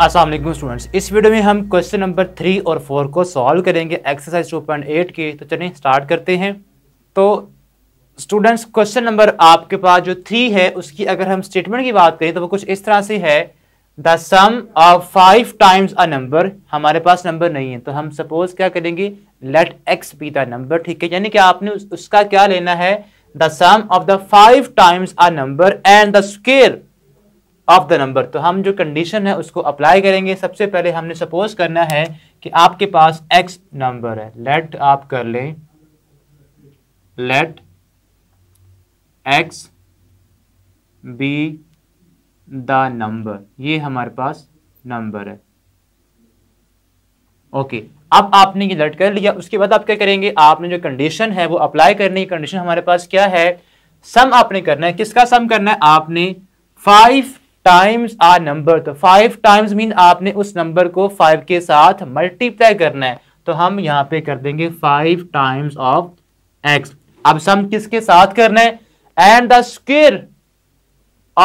अस्सलाम स्टूडेंट्स इस वीडियो में हम क्वेश्चन नंबर थ्री और फोर को सॉल्व करेंगे एक्सरसाइज टू पॉइंट एट की तो चलिए स्टार्ट करते हैं तो स्टूडेंट्स क्वेश्चन नंबर आपके पास जो थ्री है उसकी अगर हम स्टेटमेंट की बात करें तो वो कुछ इस तरह से है the sum of five times a number हमारे पास नंबर नहीं है तो हम सपोज क्या करेंगे let x be the number ठीक है यानी कि आपने उस, उसका क्या लेना है the sum of the five times a number and the square of the number तो हम जो कंडीशन है उसको अप्लाई करेंगे सबसे पहले हमने सपोज करना है कि आपके पास एक्स नंबर है लेट आप कर लें let x be the number ये हमारे पास नंबर है ओके okay. अब आपने ये लेट कर लिया उसके बाद आप क्या करेंगे आपने जो कंडीशन है वो अप्लाई करने की कंडीशन हमारे पास क्या है सम आपने करना है किसका सम करना है आपने फाइव टाइम्स आर नंबर तो फाइव टाइम्स मीन आपने उस नंबर को फाइव के साथ मल्टीप्लाई करना है तो हम यहाँ पे कर देंगे फाइव टाइम्स ऑफ एक्स अब सम किसके साथ करना है and the square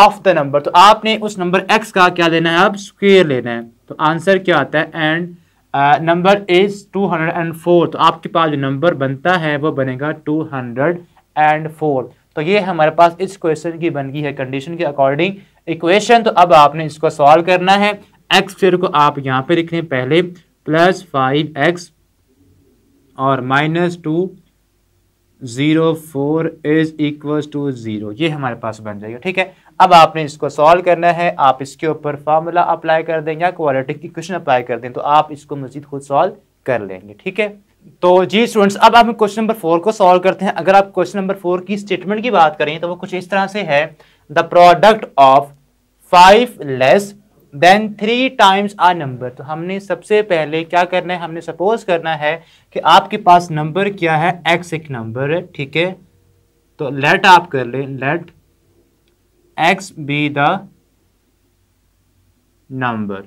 of the number तो आपने उस नंबर एक्स का क्या लेना है अब स्क्वेयर लेना है तो आंसर क्या आता है and number is two hundred and four तो आपके पास जो नंबर बनता है वो बनेगा टू हंड्रेड एंड फोर तो ये हमारे पास इस क्वेश्चन की बन गई है कंडीशन के अकॉर्डिंग इक्वेशन तो अब आपने इसको सॉल्व करना है एक्स फिर को आप यहाँ पे लिखें पहले प्लस फाइव एक्स और minus two zero four is equal to zero ये हमारे पास बन जाएगा ठीक है अब आपने इसको सॉल्व करना है आप इसके ऊपर फार्मूला अप्लाई कर दें या क्वालिटिक क्वेश्चन अप्लाई कर दें तो आप इसको मज़ीद खुद सॉल्व कर लेंगे ठीक है तो जी स्टूडेंट्स अब आप क्वेश्चन नंबर फोर को सॉल्व करते हैं अगर आप क्वेश्चन नंबर फोर की स्टेटमेंट की बात करें तो वो कुछ इस तरह से है the product of five less than three times a number तो हमने सबसे पहले क्या करना है हमने सपोज करना है कि आपके पास नंबर क्या है एक्स एक नंबर है ठीक है तो लेट आप कर लें let x be the number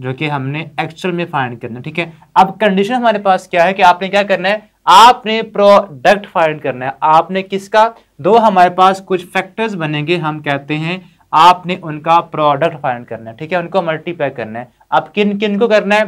जो कि हमने एक्चुअल में फाइंड करना है ठीक है अब कंडीशन हमारे पास क्या है कि आपने क्या करना है आपने प्रोडक्ट फाइंड करना है आपने किसका दो हमारे पास कुछ फैक्टर्स बनेंगे हम कहते हैं आपने उनका प्रोडक्ट फाइंड करना है ठीक है उनको मल्टीप्लाई करना है अब किन किन को करना है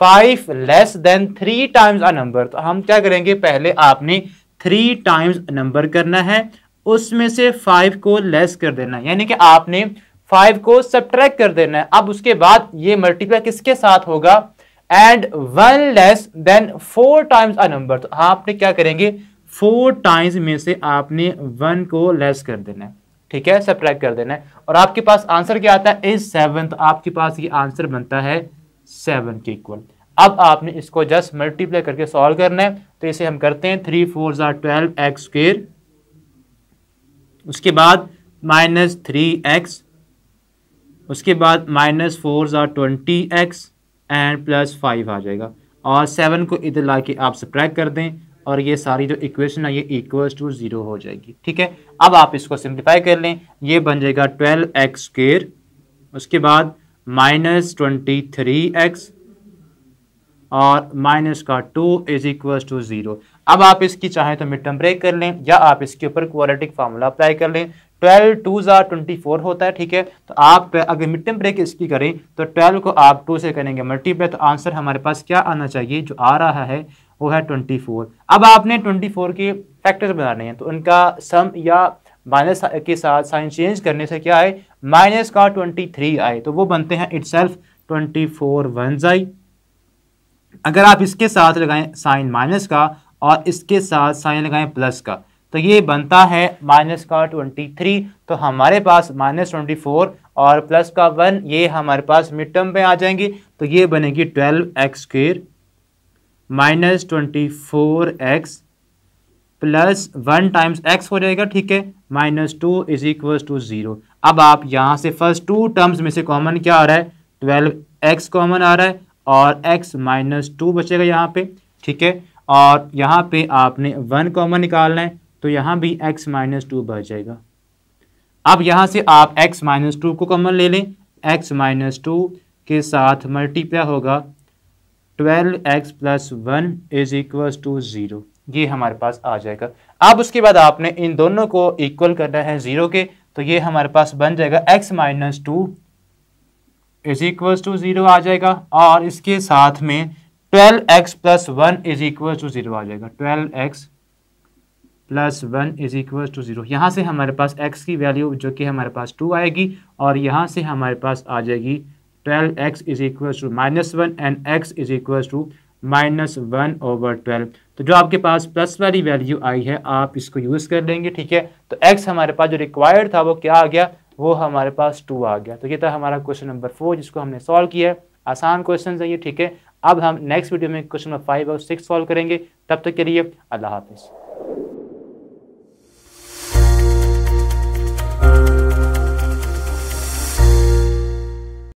five less than three times a number तो हम क्या करेंगे पहले आपने थ्री टाइम्स नंबर करना है उसमें से फाइव को लेस कर देना है यानी कि आपने फाइव को सब्ट्रैक कर देना है अब उसके बाद ये मल्टीप्लाई किसके साथ होगा and one less than four times a number तो हाँ, आपने क्या करेंगे फोर टाइम्स में से आपने वन को लेस कर देना है ठीक है सब कर देना है और आपके पास आंसर क्या आता है इज सेवन तो आपके पास ये आंसर बनता है सेवन के इक्वल अब आपने इसको जस्ट मल्टीप्लाई करके सॉल्व करना है तो इसे हम करते हैं थ्री फोर ज़ार ट्वेल्व एक्स स्क्र उसके बाद माइनस थ्री एक्स उसके बाद माइनस फोर ज़ार twenty x and plus five आ जाएगा और सेवन को इधर ला के आप सप्रैक कर दें और ये सारी जो इक्वेशन है ये इक्वल्स टू ज़ीरो हो जाएगी ठीक है अब आप इसको सिंप्लीफाई कर लें ये बन जाएगा ट्वेल्व एक्स स्क्र उसके बाद माइनस ट्वेंटी थ्री एक्स और माइनस का two is equals to zero अब आप इसकी चाहे तो मिड टर्म ब्रेक कर लें या आप इसके ऊपर क्वालिटिक फार्मूला अप्लाई कर लें ट्वेल्व टू जार ट्वेंटी फोर होता है ठीक है तो आप अगर मिड टर्म ब्रेक इसकी करें तो ट्वेल्व को आप टू से करेंगे मल्टीप्लाई तो आंसर हमारे पास क्या आना चाहिए जो आ रहा है वो है ट्वेंटी फोर अब आपने ट्वेंटी फोर के फैक्टर्स बनाने हैं तो उनका सम या माइनस के साथ साइन चेंज करने से क्या है माइनस का ट्वेंटी थ्री आए तो वो बनते हैं itself twenty four one आई अगर आप इसके साथ लगाएं साइन माइनस का और इसके साथ साइन लगाएं प्लस का तो ये बनता है माइनस का ट्वेंटी थ्री तो हमारे पास माइनस ट्वेंटी फोर और प्लस का वन ये हमारे पास मिड टर्म में आ जाएंगे तो ये बनेगी twelve x square minus twenty four x plus one times x हो जाएगा ठीक है minus two is equal to zero अब आप यहाँ से फर्स्ट टू टर्म्स में से कॉमन क्या आ रहा है ट्वेल्व एक्स कॉमन आ रहा है और एक्स माइनस टू बचेगा यहाँ पे ठीक है और यहाँ पे आपने वन कॉमन निकालना है तो यहाँ भी एक्स माइनस टू बच जाएगा अब यहाँ से आप एक्स माइनस टू को कॉमन ले लें एक्स माइनस टू के साथ मल्टीप्लाई होगा twelve x plus one is equal to zero ये हमारे पास आ जाएगा अब उसके बाद आपने इन दोनों को इक्वल करना है ज़ीरो के तो ये हमारे पास बन जाएगा X minus two is equal to zero आ जाएगा और इसके साथ में twelve x plus one is equal to zero आ जाएगा twelve x plus one is equal to zero यहाँ से हमारे पास x की वैल्यू जो कि हमारे पास टू आएगी और यहाँ से हमारे पास आ जाएगी twelve x is equal to minus one and x is equal to minus one over twelve तो जो आपके पास प्लस वाली वैल्यू आई है आप इसको यूज़ कर लेंगे ठीक है तो एक्स हमारे पास जो रिक्वायर्ड था वो क्या आ गया वो हमारे पास टू आ गया तो ये था हमारा क्वेश्चन नंबर फोर जिसको हमने सॉल्व किया है आसान क्वेश्चन है ये ठीक है अब हम नेक्स्ट वीडियो में क्वेश्चन नंबर फाइव और सिक्स सॉल्व करेंगे तब तक के लिए अल्लाह हाफिज़